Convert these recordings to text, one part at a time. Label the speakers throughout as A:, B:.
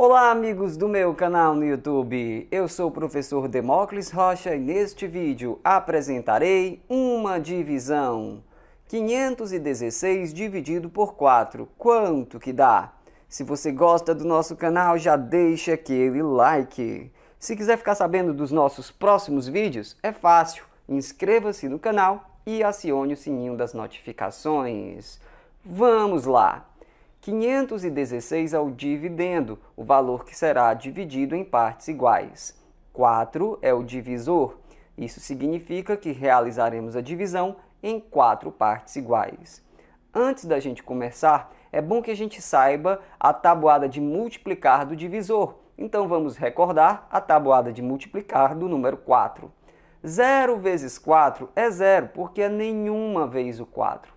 A: Olá amigos do meu canal no YouTube, eu sou o professor Demócles Rocha e neste vídeo apresentarei uma divisão. 516 dividido por 4, quanto que dá? Se você gosta do nosso canal, já deixa aquele like. Se quiser ficar sabendo dos nossos próximos vídeos, é fácil, inscreva-se no canal e acione o sininho das notificações. Vamos lá! 516 é o dividendo, o valor que será dividido em partes iguais. 4 é o divisor. Isso significa que realizaremos a divisão em quatro partes iguais. Antes da gente começar, é bom que a gente saiba a tabuada de multiplicar do divisor. Então vamos recordar a tabuada de multiplicar do número 4. 0 vezes 4 é zero, porque é nenhuma vez o 4.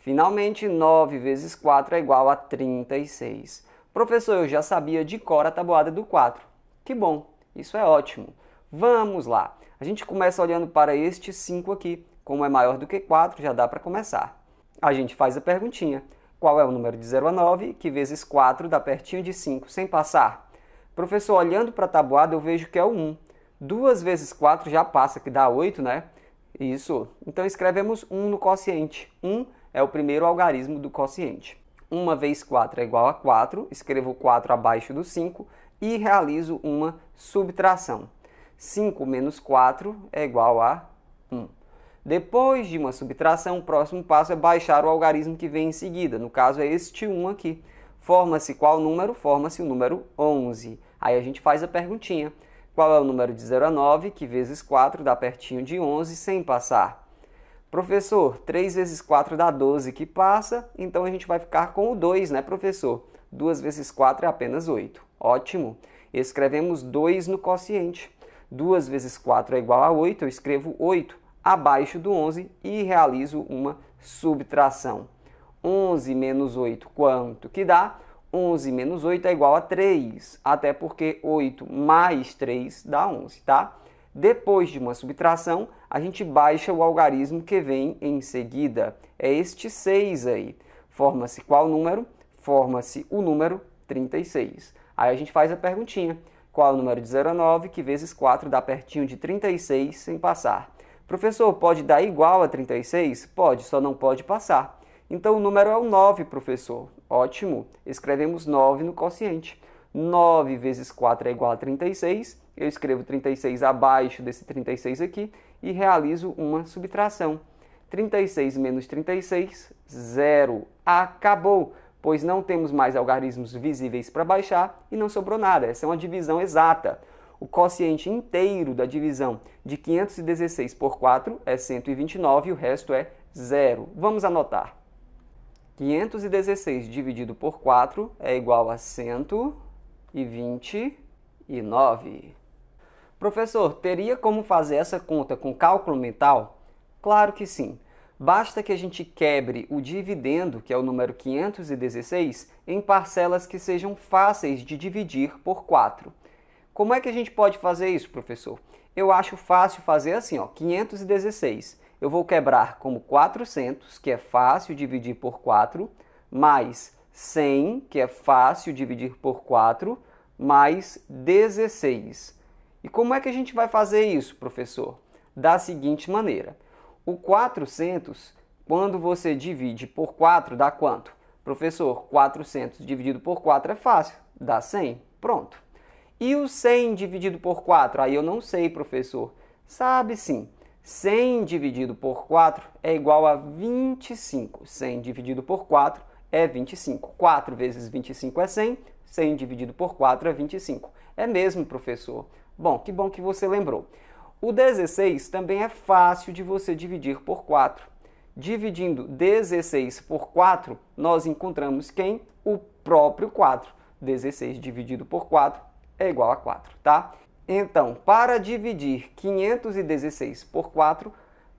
A: Finalmente, 9 vezes 4 é igual a 36. Professor, eu já sabia de cor a tabuada do 4. Que bom, isso é ótimo. Vamos lá. A gente começa olhando para este 5 aqui. Como é maior do que 4, já dá para começar. A gente faz a perguntinha. Qual é o número de 0 a 9, que vezes 4 dá pertinho de 5, sem passar? Professor, olhando para a tabuada, eu vejo que é o 1. 2 vezes 4 já passa, que dá 8, né? Isso. Então escrevemos 1 no quociente. 1 é o primeiro algarismo do quociente. 1 vezes 4 é igual a 4, escrevo 4 abaixo do 5 e realizo uma subtração. 5 menos 4 é igual a 1. Depois de uma subtração, o próximo passo é baixar o algarismo que vem em seguida. No caso, é este 1 aqui. Forma-se qual número? Forma-se o número 11. Aí a gente faz a perguntinha. Qual é o número de 0 a 9, que vezes 4 dá pertinho de 11 sem passar? Professor, 3 vezes 4 dá 12 que passa, então a gente vai ficar com o 2, né, professor? 2 vezes 4 é apenas 8. Ótimo! Escrevemos 2 no quociente. 2 vezes 4 é igual a 8, eu escrevo 8 abaixo do 11 e realizo uma subtração. 11 menos 8, quanto que dá? 11 menos 8 é igual a 3, até porque 8 mais 3 dá 11, tá? Depois de uma subtração, a gente baixa o algarismo que vem em seguida. É este 6 aí. Forma-se qual número? Forma-se o número 36. Aí a gente faz a perguntinha. Qual é o número de 0 a 9, que vezes 4 dá pertinho de 36 sem passar? Professor, pode dar igual a 36? Pode, só não pode passar. Então o número é o 9, professor. Ótimo! Escrevemos 9 no quociente. 9 vezes 4 é igual a 36 eu escrevo 36 abaixo desse 36 aqui e realizo uma subtração. 36 menos 36, zero. Acabou, pois não temos mais algarismos visíveis para baixar e não sobrou nada. Essa é uma divisão exata. O quociente inteiro da divisão de 516 por 4 é 129 o resto é zero. Vamos anotar. 516 dividido por 4 é igual a 129. Professor, teria como fazer essa conta com cálculo mental? Claro que sim. Basta que a gente quebre o dividendo, que é o número 516, em parcelas que sejam fáceis de dividir por 4. Como é que a gente pode fazer isso, professor? Eu acho fácil fazer assim, ó, 516. Eu vou quebrar como 400, que é fácil dividir por 4, mais 100, que é fácil dividir por 4, mais 16. E como é que a gente vai fazer isso, professor? Da seguinte maneira: o 400, quando você divide por 4, dá quanto? Professor, 400 dividido por 4 é fácil, dá 100. Pronto. E o 100 dividido por 4? Aí eu não sei, professor. Sabe sim. 100 dividido por 4 é igual a 25. 100 dividido por 4 é 25. 4 vezes 25 é 100. 100 dividido por 4 é 25. É mesmo, professor. Bom, que bom que você lembrou. O 16 também é fácil de você dividir por 4. Dividindo 16 por 4, nós encontramos quem? O próprio 4. 16 dividido por 4 é igual a 4, tá? Então, para dividir 516 por 4,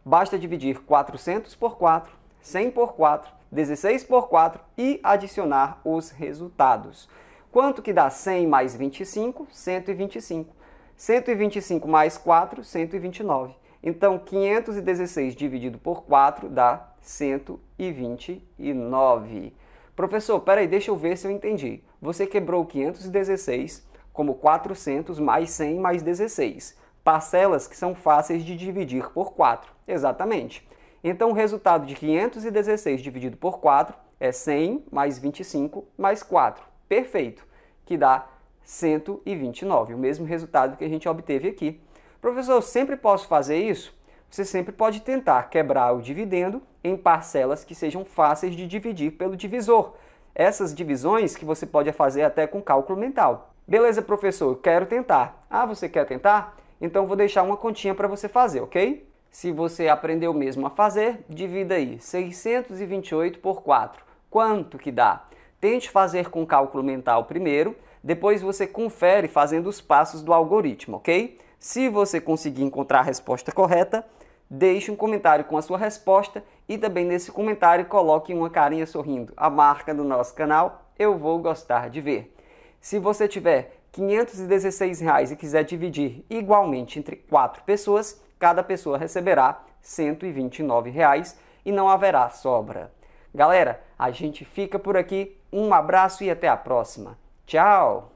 A: basta dividir 400 por 4, 100 por 4, 16 por 4 e adicionar os resultados. Quanto que dá 100 mais 25? 125. 125 mais 4, 129. Então, 516 dividido por 4 dá 129. Professor, peraí, deixa eu ver se eu entendi. Você quebrou 516 como 400 mais 100 mais 16. Parcelas que são fáceis de dividir por 4. Exatamente. Então, o resultado de 516 dividido por 4 é 100 mais 25 mais 4. Perfeito. Que dá 129, o mesmo resultado que a gente obteve aqui. Professor, eu sempre posso fazer isso? Você sempre pode tentar quebrar o dividendo em parcelas que sejam fáceis de dividir pelo divisor. Essas divisões que você pode fazer até com cálculo mental. Beleza, professor, eu quero tentar. Ah, você quer tentar? Então vou deixar uma continha para você fazer, ok? Se você aprendeu mesmo a fazer, divida aí 628 por 4. Quanto que dá? Tente fazer com cálculo mental primeiro, depois você confere fazendo os passos do algoritmo, ok? Se você conseguir encontrar a resposta correta, deixe um comentário com a sua resposta e também nesse comentário coloque uma carinha sorrindo, a marca do nosso canal Eu Vou Gostar de Ver. Se você tiver R$ 516 e quiser dividir igualmente entre quatro pessoas, cada pessoa receberá R$ 129 reais e não haverá sobra. Galera, a gente fica por aqui, um abraço e até a próxima! Tchau!